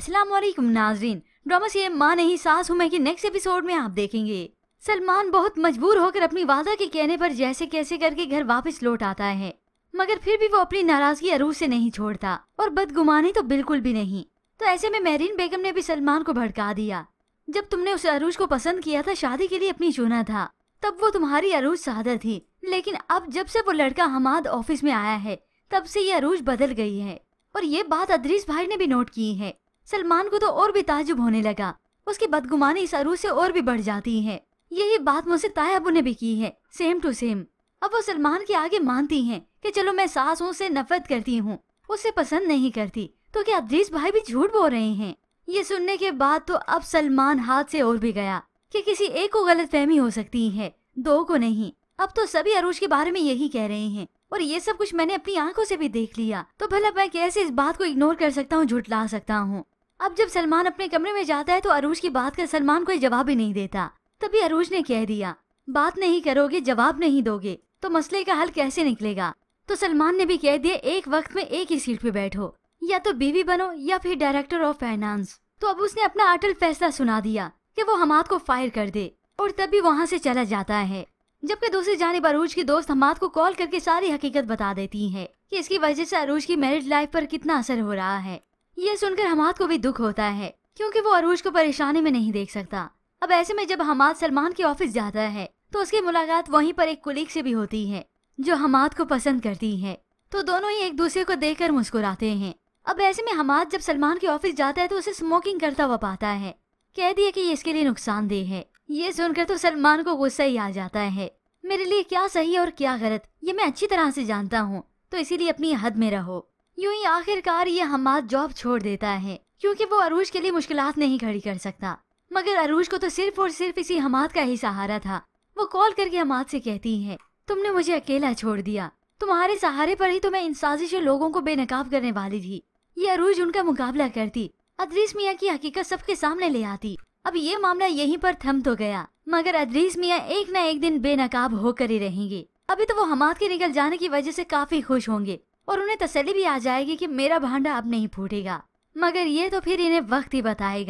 असलम नाजरीन ड्रामा सी माँ नहीं सास हूँ मैं कि नेक्स्ट एपिसोड में आप देखेंगे सलमान बहुत मजबूर होकर अपनी वादा के कहने पर जैसे कैसे करके घर वापस लौट आता है मगर फिर भी वो अपनी नाराजगी अरूज से नहीं छोड़ता और बदगुमानी तो बिल्कुल भी नहीं तो ऐसे में मेहरीन बेगम ने भी सलमान को भड़का दिया जब तुमने उस अरूज को पसंद किया था शादी के लिए अपनी चुना था तब वो तुम्हारी अरूज सादर थी लेकिन अब जब से वो लड़का हमाद ऑफिस में आया है तब से ये अरूज बदल गई है और ये बात अदरीस भाई ने भी नोट की है सलमान को तो और भी ताजुब होने लगा उसकी बदगुमानी इस अरूज से और भी बढ़ जाती है यही बात मुझसे तायाबू ने भी की है सेम टू सेम अब वो सलमान के आगे मानती हैं कि चलो मैं सास हूँ से नफरत करती हूँ उसे पसंद नहीं करती तो क्या अदरीस भाई भी झूठ बोल रहे हैं ये सुनने के बाद तो अब सलमान हाथ से और भी गया कि किसी एक को गलत फहमी हो सकती है दो को नहीं अब तो सभी अरूज के बारे में यही कह रहे हैं और ये सब कुछ मैंने अपनी आंखों से भी देख लिया तो भला मैं कैसे इस बात को इग्नोर कर सकता हूँ झुटला सकता हूँ अब जब सलमान अपने कमरे में जाता है तो अरूज की बात का सलमान कोई जवाब ही नहीं देता तभी अरूज ने कह दिया बात नहीं करोगे जवाब नहीं दोगे तो मसले का हल कैसे निकलेगा तो सलमान ने भी कह दिया एक वक्त में एक ही सीट पे बैठो या तो बीवी बनो या फिर डायरेक्टर ऑफ फाइनेंस तो अब उसने अपना अटल फैसला सुना दिया कि वो हमाद को फायर कर दे और तभी वहाँ से चला जाता है जबकि दूसरी जानब अरूज की दोस्त हमाद को कॉल करके सारी हकीकत बता देती है कि इसकी वजह से अरूज की मैरिड लाइफ पर कितना असर हो रहा है ये सुनकर हमाद को भी दुख होता है क्योंकि वो अरूज को परेशानी में नहीं देख सकता अब ऐसे में जब हमाद सलमान के ऑफिस जाता है तो उसकी मुलाकात वहीं पर एक कुलीग से भी होती है जो हमाद को पसंद करती है तो दोनों ही एक दूसरे को देख मुस्कुराते हैं अब ऐसे में हमाद जब सलमान के ऑफिस जाता है तो उसे स्मोकिंग करता हुआ पाता है कह दिया की ये इसके लिए नुकसानदेह है ये सुनकर तो सलमान को गुस्सा ही आ जाता है मेरे लिए क्या सही और क्या गलत ये मैं अच्छी तरह से जानता हूँ तो इसीलिए अपनी हद में रहो यूं ही आखिरकार ये हमाद जॉब छोड़ देता है क्योंकि वो अरूज के लिए मुश्किल नहीं खड़ी कर सकता मगर अरूज को तो सिर्फ और सिर्फ इसी हमाद का ही सहारा था वो कॉल करके हमाद से कहती है तुमने मुझे अकेला छोड़ दिया तुम्हारे सहारे पर ही तो मैं इन साजिश लोगों को बेनकाब करने वाली थी ये अरूज उनका मुकाबला करती अदरीस मियाँ की हकीकत सबके सामने ले आती अब ये मामला यहीं पर थम तो गया मगर अदरीस मियाँ एक न एक दिन बेनकाब होकर ही रहेंगे अभी तो वो हमाद के निकल जाने की वजह से काफी खुश होंगे और उन्हें तसली भी आ जाएगी कि मेरा भांडा अब नहीं फूटेगा मगर ये तो फिर इन्हें वक्त ही बताएगा